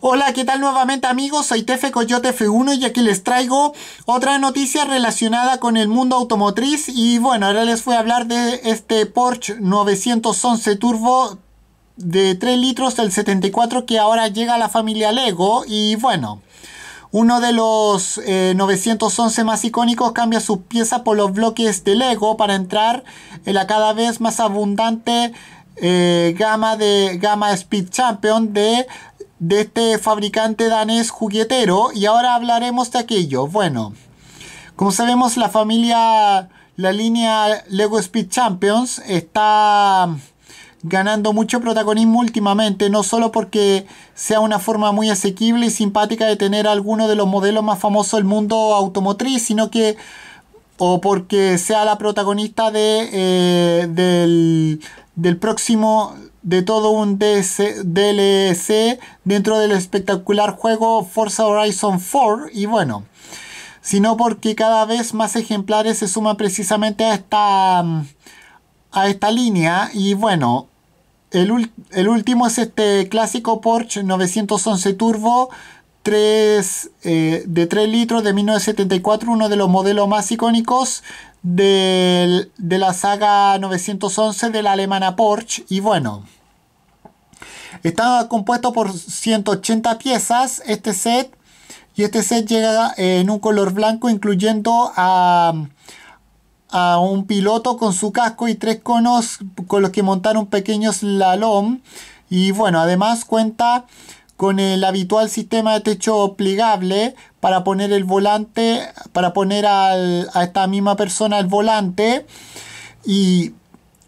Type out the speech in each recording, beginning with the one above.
Hola, ¿qué tal nuevamente amigos? Soy Tefe Coyote F1 y aquí les traigo otra noticia relacionada con el mundo automotriz y bueno, ahora les voy a hablar de este Porsche 911 Turbo de 3 litros del 74 que ahora llega a la familia Lego y bueno... Uno de los 911 eh, más icónicos cambia sus piezas por los bloques de Lego para entrar en la cada vez más abundante eh, gama de gama Speed Champion de de este fabricante danés juguetero y ahora hablaremos de aquello. Bueno, como sabemos la familia, la línea Lego Speed Champions está ganando mucho protagonismo últimamente, no solo porque sea una forma muy asequible y simpática de tener alguno de los modelos más famosos del mundo automotriz, sino que o porque sea la protagonista de, eh, del, próximo de todo un DLC, DLC dentro del espectacular juego Forza Horizon 4 y bueno, sino porque cada vez más ejemplares se suman precisamente a esta, a esta línea y bueno, el, el último es este clásico Porsche 911 Turbo eh, de 3 litros de 1974, uno de los modelos más icónicos de la saga 911 de la alemana Porsche. Y bueno, estaba compuesto por 180 piezas este set. Y este set llega eh, en un color blanco, incluyendo a, a un piloto con su casco y tres conos con los que montaron pequeño slalom. Y bueno, además cuenta con el habitual sistema de techo plegable para poner el volante, para poner a esta misma persona el volante y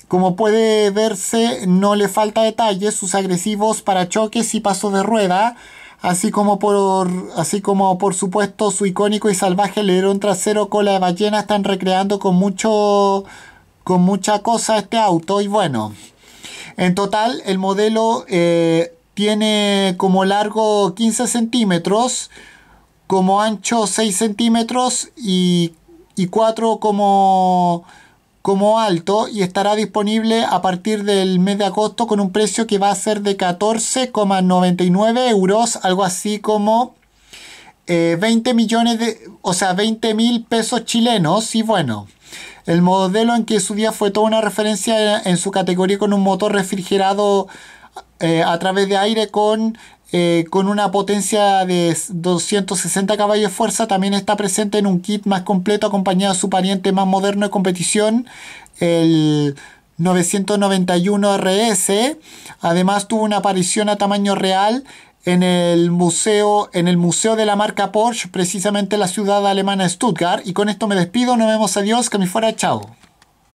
como puede verse no le falta detalle sus agresivos para choques y pasos de rueda así como por así como por supuesto su icónico y salvaje león trasero cola de ballena están recreando con mucho con mucha cosa este auto y bueno en total el modelo eh, tiene como largo 15 centímetros, como ancho 6 centímetros y, 4 como, como alto y estará disponible a partir del mes de agosto con un precio que va a ser de 14,99 euros, algo así como 20 eh, millones de, o sea, 20 mil pesos chilenos y bueno. El modelo en que su día fue toda una referencia en su categoría con un motor refrigerado eh, a través de aire con, eh, con una potencia de 260 caballos de fuerza. También está presente en un kit más completo acompañado de su pariente más moderno de competición, el 991RS. Además tuvo una aparición a tamaño real en el museo en el museo de la marca Porsche, precisamente en la ciudad alemana Stuttgart y con esto me despido, nos vemos, adiós, que me fuera, chao.